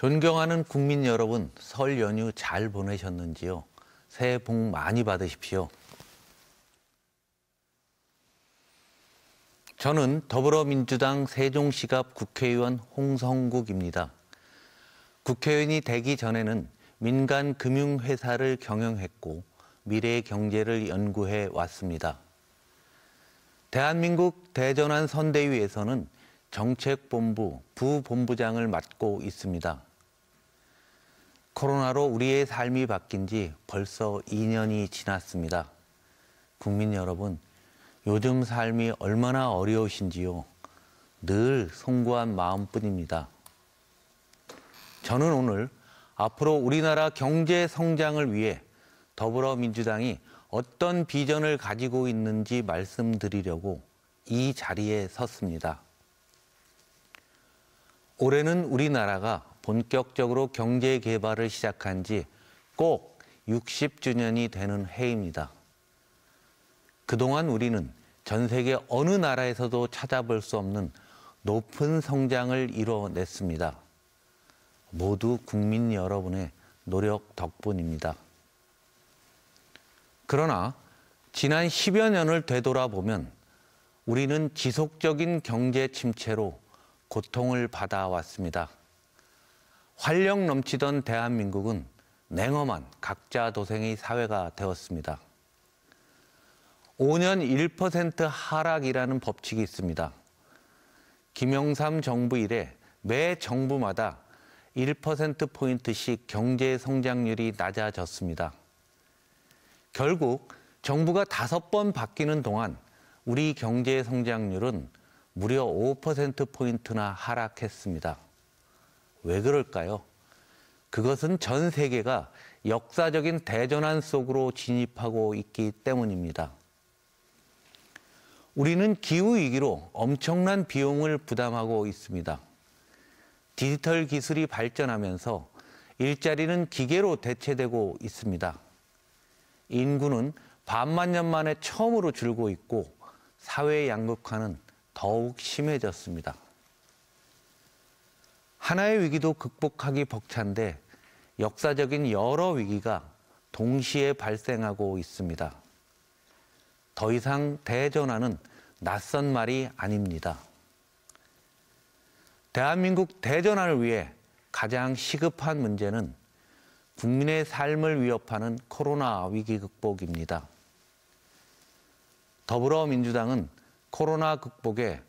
존경하는 국민 여러분, 설 연휴 잘 보내셨는지요? 새해 복 많이 받으십시오. 저는 더불어민주당 세종시갑 국회의원 홍성국입니다. 국회의원이 되기 전에는 민간 금융회사를 경영했고 미래의 경제를 연구해 왔습니다. 대한민국 대전환 선대위에서는 정책본부 부본부장을 맡고 있습니다. 코로나로 우리의 삶이 바뀐 지 벌써 2년이 지났습니다. 국민 여러분, 요즘 삶이 얼마나 어려우신지요. 늘 송구한 마음뿐입니다. 저는 오늘 앞으로 우리나라 경제 성장을 위해 더불어민주당이 어떤 비전을 가지고 있는지 말씀드리려고 이 자리에 섰습니다. 올해는 우리나라가 본격적으로 경제 개발을 시작한 지 꼭 60주년이 되는 해입니다. 그동안 우리는 전 세계 어느 나라에서도 찾아볼 수 없는 높은 성장을 이뤄냈습니다. 모두 국민 여러분의 노력 덕분입니다. 그러나 지난 10여 년을 되돌아보면 우리는 지속적인 경제 침체로 고통을 받아왔습니다. 활력 넘치던 대한민국은 냉엄한 각자 도생의 사회가 되었습니다. 5년 1% 하락이라는 법칙이 있습니다. 김영삼 정부 이래 매 정부마다 1%포인트씩 경제 성장률이 낮아졌습니다. 결국 정부가 다섯 번 바뀌는 동안 우리 경제 성장률은 무려 5%포인트나 하락했습니다. 왜 그럴까요? 그것은 전 세계가 역사적인 대전환 속으로 진입하고 있기 때문입니다. 우리는 기후위기로 엄청난 비용을 부담하고 있습니다. 디지털 기술이 발전하면서 일자리는 기계로 대체되고 있습니다. 인구는 반만 년 만에 처음으로 줄고 있고 사회 양극화는 더욱 심해졌습니다. 하나의 위기도 극복하기 벅찬데 역사적인 여러 위기가 동시에 발생하고 있습니다. 더 이상 대전화는 낯선 말이 아닙니다. 대한민국 대전화를 위해 가장 시급한 문제는 국민의 삶을 위협하는 코로나 위기 극복입니다. 더불어민주당은 코로나 극복에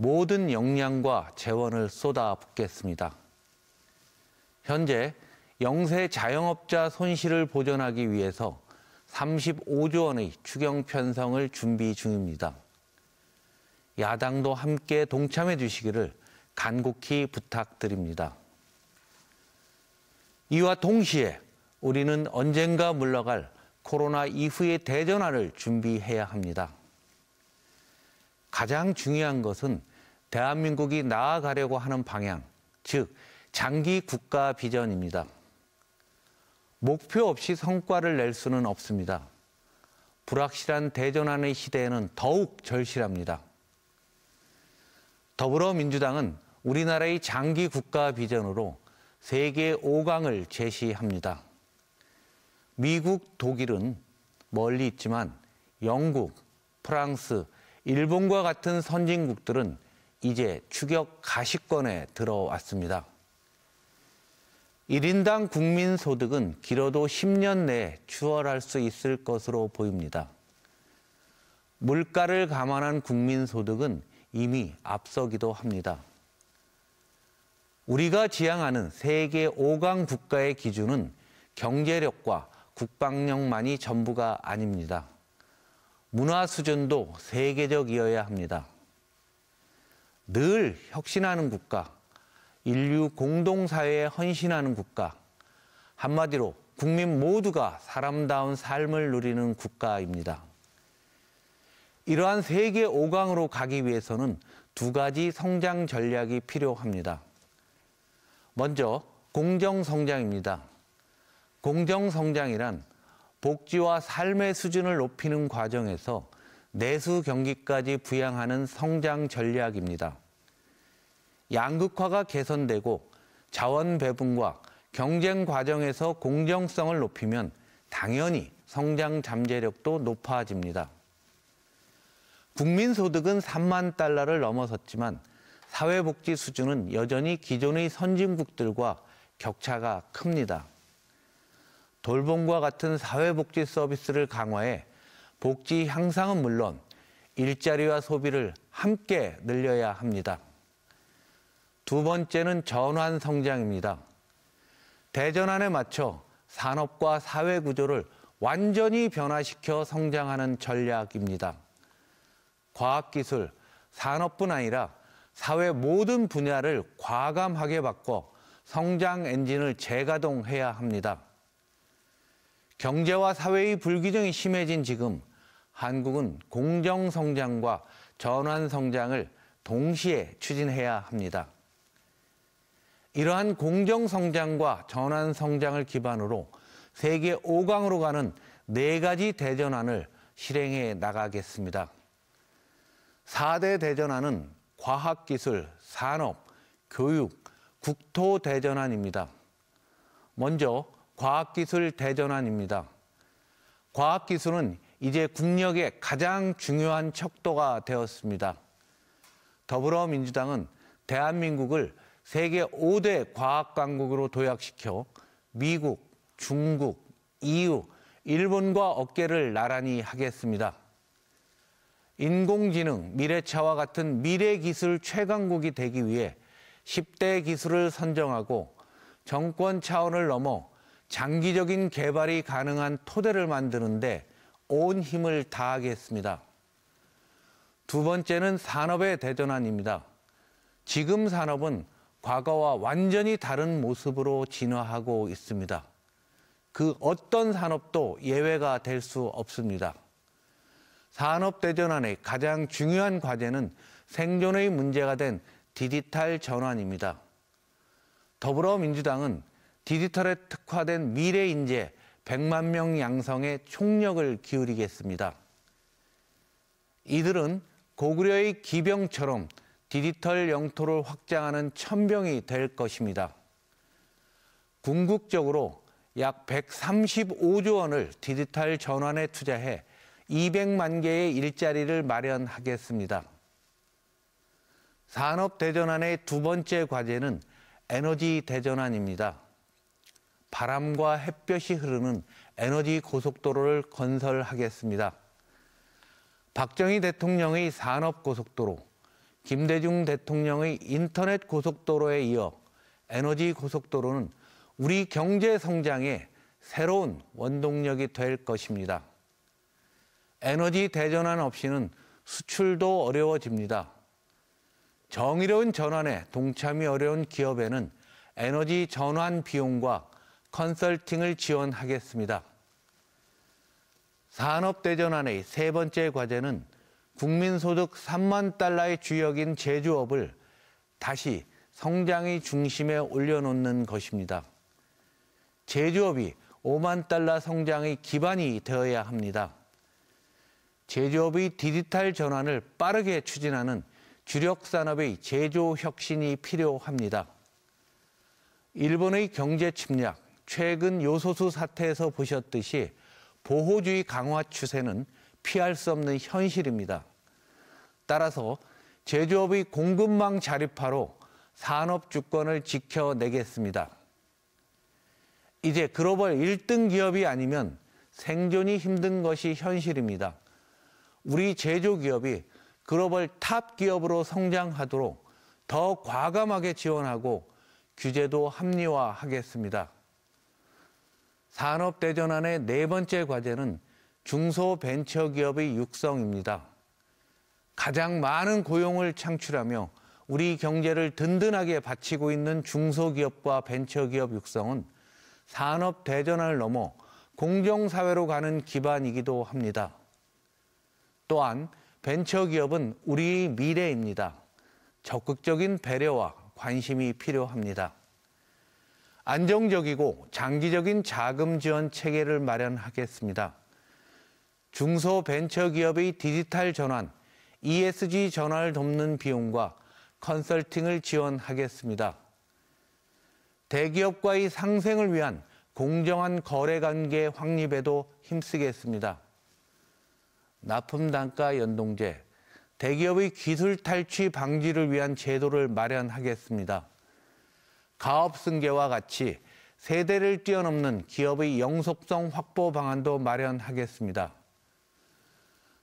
모든 역량과 재원을 쏟아붓겠습니다. 현재 영세 자영업자 손실을 보전하기 위해서 35조 원의 추경 편성을 준비 중입니다. 야당도 함께 동참해 주시기를 간곡히 부탁드립니다. 이와 동시에 우리는 언젠가 물러갈 코로나 이후의 대전환을 준비해야 합니다. 가장 중요한 것은 대한민국이 나아가려고 하는 방향, 즉 장기 국가 비전입니다. 목표 없이 성과를 낼 수는 없습니다. 불확실한 대전환의 시대에는 더욱 절실합니다. 더불어민주당은 우리나라의 장기 국가 비전으로 세계 5강을 제시합니다. 미국, 독일은 멀리 있지만 영국, 프랑스, 일본과 같은 선진국들은 이제 추격 가시권에 들어왔습니다. 1인당 국민소득은 길어도 10년 내에 추월할 수 있을 것으로 보입니다. 물가를 감안한 국민소득은 이미 앞서기도 합니다. 우리가 지향하는 세계 5강 국가의 기준은 경제력과 국방력만이 전부가 아닙니다. 문화 수준도 세계적이어야 합니다. 늘 혁신하는 국가, 인류 공동사회에 헌신하는 국가, 한마디로 국민 모두가 사람다운 삶을 누리는 국가입니다. 이러한 세계 5강으로 가기 위해서는 두 가지 성장 전략이 필요합니다. 먼저 공정성장입니다. 공정성장이란 복지와 삶의 수준을 높이는 과정에서 내수 경기까지 부양하는 성장 전략입니다. 양극화가 개선되고 자원 배분과 경쟁 과정에서 공정성을 높이면 당연히 성장 잠재력도 높아집니다. 국민소득은 3만 달러를 넘어섰지만 사회복지 수준은 여전히 기존의 선진국들과 격차가 큽니다. 돌봄과 같은 사회복지 서비스를 강화해 복지 향상은 물론 일자리와 소비를 함께 늘려야 합니다. 두 번째는 전환 성장입니다. 대전환에 맞춰 산업과 사회 구조를 완전히 변화시켜 성장하는 전략입니다. 과학기술, 산업뿐 아니라 사회 모든 분야를 과감하게 바꿔 성장 엔진을 재가동해야 합니다. 경제와 사회의 불균형이 심해진 지금 한국은 공정성장과 전환성장을 동시에 추진해야 합니다. 이러한 공정 성장과 전환 성장을 기반으로 세계 5강으로 가는 네 가지 대전환을 실행해 나가겠습니다. 4대 대전환은 과학기술, 산업, 교육, 국토 대전환입니다. 먼저 과학기술 대전환입니다. 과학기술은 이제 국력의 가장 중요한 척도가 되었습니다. 더불어민주당은 대한민국을 세계 5대 과학 강국으로 도약시켜 미국, 중국, EU, 일본과 어깨를 나란히 하겠습니다. 인공지능, 미래차와 같은 미래 기술 최강국이 되기 위해 10대 기술을 선정하고 정권 차원을 넘어 장기적인 개발이 가능한 토대를 만드는데 온 힘을 다하겠습니다. 두 번째는 산업의 대전환입니다. 지금 산업은 과거와 완전히 다른 모습으로 진화하고 있습니다. 그 어떤 산업도 예외가 될 수 없습니다. 산업대전 안의 가장 중요한 과제는 생존의 문제가 된 디지털 전환입니다. 더불어민주당은 디지털에 특화된 미래 인재 100만 명 양성에 총력을 기울이겠습니다. 이들은 고구려의 기병처럼 디지털 영토를 확장하는 천병이 될 것입니다. 궁극적으로 약 135조 원을 디지털 전환에 투자해 200만 개의 일자리를 마련하겠습니다. 산업 대전환의 두 번째 과제는 에너지 대전환입니다. 바람과 햇볕이 흐르는 에너지 고속도로를 건설하겠습니다. 박정희 대통령의 산업 고속도로, 김대중 대통령의 인터넷 고속도로에 이어 에너지 고속도로는 우리 경제 성장에 새로운 원동력이 될 것입니다. 에너지 대전환 없이는 수출도 어려워집니다. 정의로운 전환에 동참이 어려운 기업에는 에너지 전환 비용과 컨설팅을 지원하겠습니다. 산업 대전환의 세 번째 과제는 국민소득 3만 달러의 주역인 제조업을 다시 성장의 중심에 올려놓는 것입니다. 제조업이 5만 달러 성장의 기반이 되어야 합니다. 제조업의 디지털 전환을 빠르게 추진하는 주력 산업의 제조 혁신이 필요합니다. 일본의 경제 침략, 최근 요소수 사태에서 보셨듯이 보호주의 강화 추세는 피할 수 없는 현실입니다. 따라서 제조업의 공급망 자립화로 산업 주권을 지켜내겠습니다. 이제 글로벌 1등 기업이 아니면 생존이 힘든 것이 현실입니다. 우리 제조 기업이 글로벌 탑 기업으로 성장하도록 더 과감하게 지원하고 규제도 합리화하겠습니다. 산업대전환의 네 번째 과제는 중소벤처기업의 육성입니다. 가장 많은 고용을 창출하며 우리 경제를 든든하게 바치고 있는 중소기업과 벤처기업 육성은 산업 대전환을 넘어 공정사회로 가는 기반이기도 합니다. 또한 벤처기업은 우리의 미래입니다. 적극적인 배려와 관심이 필요합니다. 안정적이고 장기적인 자금 지원 체계를 마련하겠습니다. 중소벤처기업의 디지털 전환, ESG 전화를 돕는 비용과 컨설팅을 지원하겠습니다. 대기업과의 상생을 위한 공정한 거래 관계 확립에도 힘쓰겠습니다. 납품 단가 연동제, 대기업의 기술 탈취 방지를 위한 제도를 마련하겠습니다. 가업 승계와 같이 세대를 뛰어넘는 기업의 영속성 확보 방안도 마련하겠습니다.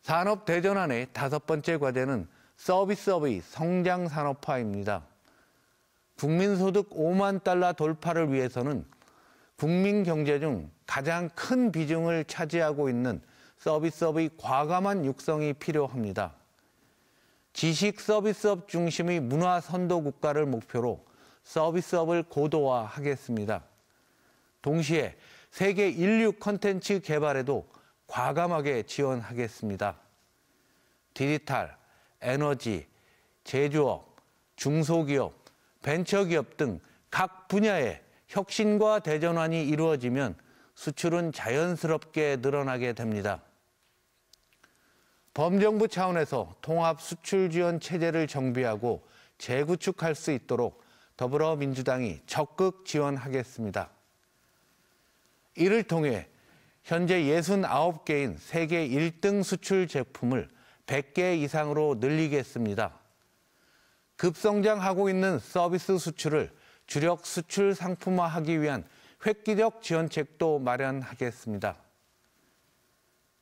산업 대전환의 다섯 번째 과제는 서비스업의 성장 산업화입니다. 국민소득 5만 달러 돌파를 위해서는 국민 경제 중 가장 큰 비중을 차지하고 있는 서비스업의 과감한 육성이 필요합니다. 지식 서비스업 중심의 문화 선도 국가를 목표로 서비스업을 고도화하겠습니다. 동시에 세계 인류 컨텐츠 개발에도 과감하게 지원하겠습니다. 디지털, 에너지, 제조업, 중소기업, 벤처기업 등 각 분야의 혁신과 대전환이 이루어지면 수출은 자연스럽게 늘어나게 됩니다. 범정부 차원에서 통합 수출 지원 체제를 정비하고 재구축할 수 있도록 더불어민주당이 적극 지원하겠습니다. 이를 통해 현재 69개인 세계 1등 수출 제품을 100개 이상으로 늘리겠습니다. 급성장하고 있는 서비스 수출을 주력 수출 상품화하기 위한 획기적 지원책도 마련하겠습니다.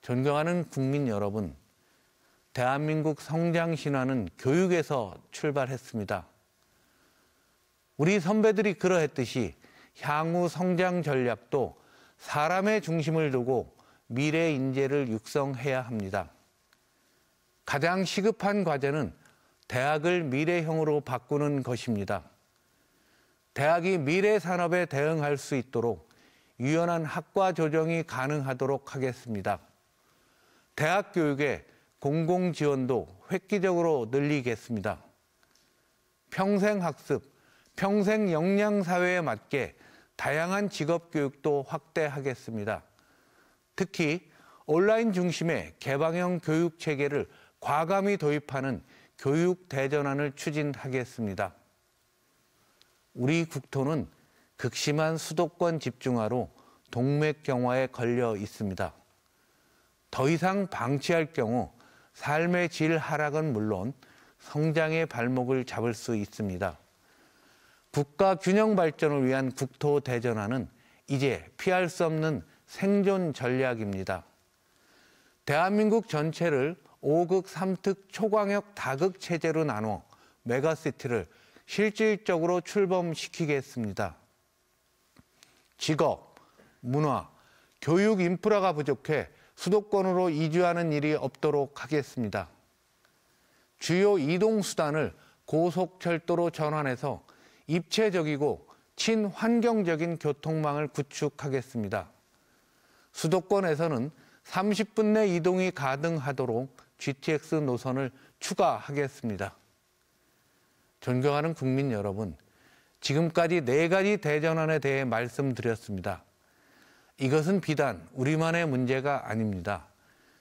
존경하는 국민 여러분, 대한민국 성장 신화는 교육에서 출발했습니다. 우리 선배들이 그러했듯이 향후 성장 전략도 사람의 중심을 두고 미래 인재를 육성해야 합니다. 가장 시급한 과제는 대학을 미래형으로 바꾸는 것입니다. 대학이 미래 산업에 대응할 수 있도록 유연한 학과 조정이 가능하도록 하겠습니다. 대학 교육의 공공 지원도 획기적으로 늘리겠습니다. 평생 학습, 평생 역량 사회에 맞게 다양한 직업 교육도 확대하겠습니다. 특히 온라인 중심의 개방형 교육 체계를 과감히 도입하는 교육 대전환을 추진하겠습니다. 우리 국토는 극심한 수도권 집중화로 동맥경화에 걸려 있습니다. 더 이상 방치할 경우 삶의 질 하락은 물론 성장의 발목을 잡을 수 있습니다. 국가 균형 발전을 위한 국토 대전환은 이제 피할 수 없는 생존 전략입니다. 대한민국 전체를 5극, 3특, 초광역, 다극 체제로 나눠 메가시티를 실질적으로 출범시키겠습니다. 직업, 문화, 교육 인프라가 부족해 수도권으로 이주하는 일이 없도록 하겠습니다. 주요 이동수단을 고속철도로 전환해서 입체적이고 친환경적인 교통망을 구축하겠습니다. 수도권에서는 30분 내 이동이 가능하도록 GTX 노선을 추가하겠습니다. 존경하는 국민 여러분, 지금까지 네 가지 대전환에 대해 말씀드렸습니다. 이것은 비단 우리만의 문제가 아닙니다.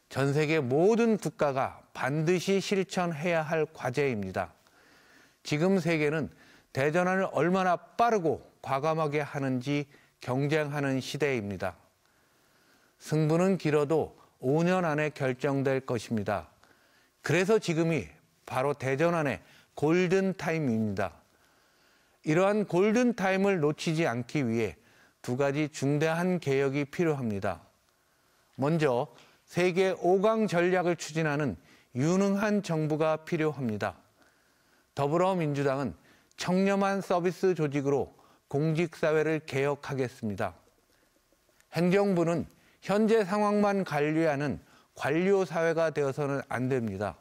전 세계 모든 국가가 반드시 실천해야 할 과제입니다. 지금 세계는 대전환을 얼마나 빠르고 과감하게 하는지 경쟁하는 시대입니다. 승부는 길어도 5년 안에 결정될 것입니다. 그래서 지금이 바로 대전환의 골든타임입니다. 이러한 골든타임을 놓치지 않기 위해 두 가지 중대한 개혁이 필요합니다. 먼저 세계 5강 전략을 추진하는 유능한 정부가 필요합니다. 더불어민주당은 청렴한 서비스 조직으로 공직사회를 개혁하겠습니다. 행정부는 현재 상황만 관리하는 관료사회가 되어서는 안 됩니다.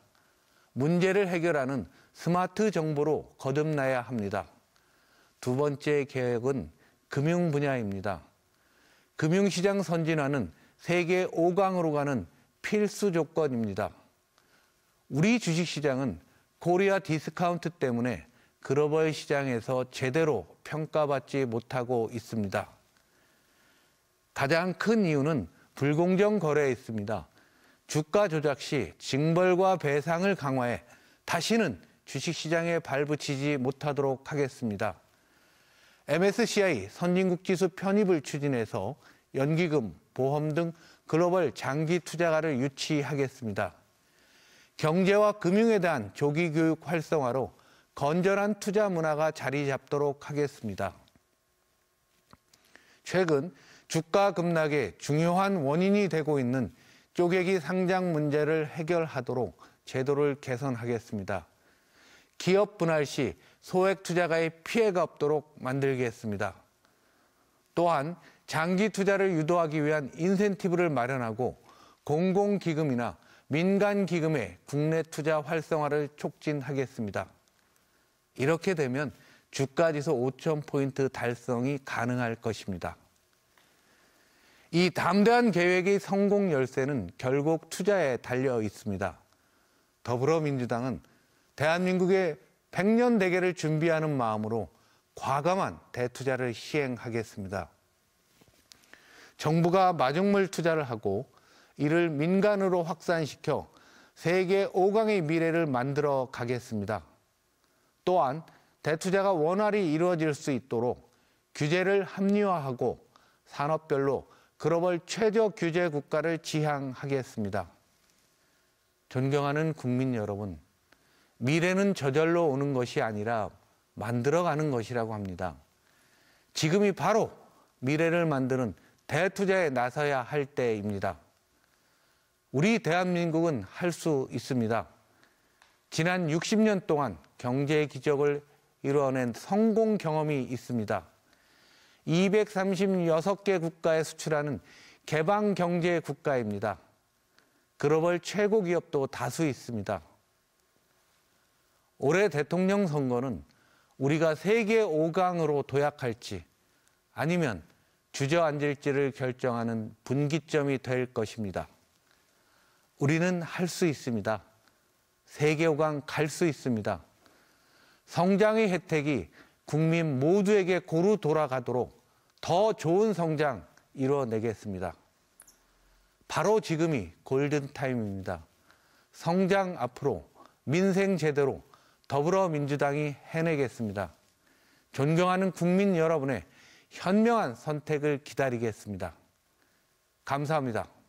문제를 해결하는 스마트 정보로 거듭나야 합니다. 두 번째 계획은 금융 분야입니다. 금융시장 선진화는 세계 5강으로 가는 필수 조건입니다. 우리 주식시장은 코리아 디스카운트 때문에 글로벌 시장에서 제대로 평가받지 못하고 있습니다. 가장 큰 이유는 불공정 거래에 있습니다. 주가 조작 시 징벌과 배상을 강화해 다시는 주식시장에 발붙이지 못하도록 하겠습니다. MSCI 선진국지수 편입을 추진해서 연기금, 보험 등 글로벌 장기 투자가를 유치하겠습니다. 경제와 금융에 대한 조기 교육 활성화로 건전한 투자 문화가 자리 잡도록 하겠습니다. 최근 주가 급락의 중요한 원인이 되고 있는 쪼개기 상장 문제를 해결하도록 제도를 개선하겠습니다. 기업 분할 시 소액 투자가의 피해가 없도록 만들겠습니다. 또한 장기 투자를 유도하기 위한 인센티브를 마련하고 공공기금이나 민간기금의 국내 투자 활성화를 촉진하겠습니다. 이렇게 되면 주가지수 5천포인트 달성이 가능할 것입니다. 이 담대한 계획의 성공 열쇠는 결국 투자에 달려 있습니다. 더불어민주당은 대한민국의 100년 대계를 준비하는 마음으로 과감한 대투자를 시행하겠습니다. 정부가 마중물 투자를 하고 이를 민간으로 확산시켜 세계 5강의 미래를 만들어 가겠습니다. 또한 대투자가 원활히 이루어질 수 있도록 규제를 합리화하고 산업별로 글로벌 최저 규제 국가를 지향하겠습니다. 존경하는 국민 여러분, 미래는 저절로 오는 것이 아니라 만들어가는 것이라고 합니다. 지금이 바로 미래를 만드는 대투자에 나서야 할 때입니다. 우리 대한민국은 할 수 있습니다. 지난 60년 동안 경제의 기적을 이루어낸 성공 경험이 있습니다. 236개 국가에 수출하는 개방 경제 국가입니다. 글로벌 최고 기업도 다수 있습니다. 올해 대통령 선거는 우리가 세계 5강으로 도약할지 아니면 주저앉을지를 결정하는 분기점이 될 것입니다. 우리는 할 수 있습니다. 세계 5강 갈 수 있습니다. 성장의 혜택이 국민 모두에게 고루 돌아가도록 더 좋은 성장 이뤄내겠습니다. 바로 지금이 골든타임입니다. 성장 앞으로 민생 제대로 더불어민주당이 해내겠습니다. 존경하는 국민 여러분의 현명한 선택을 기다리겠습니다. 감사합니다.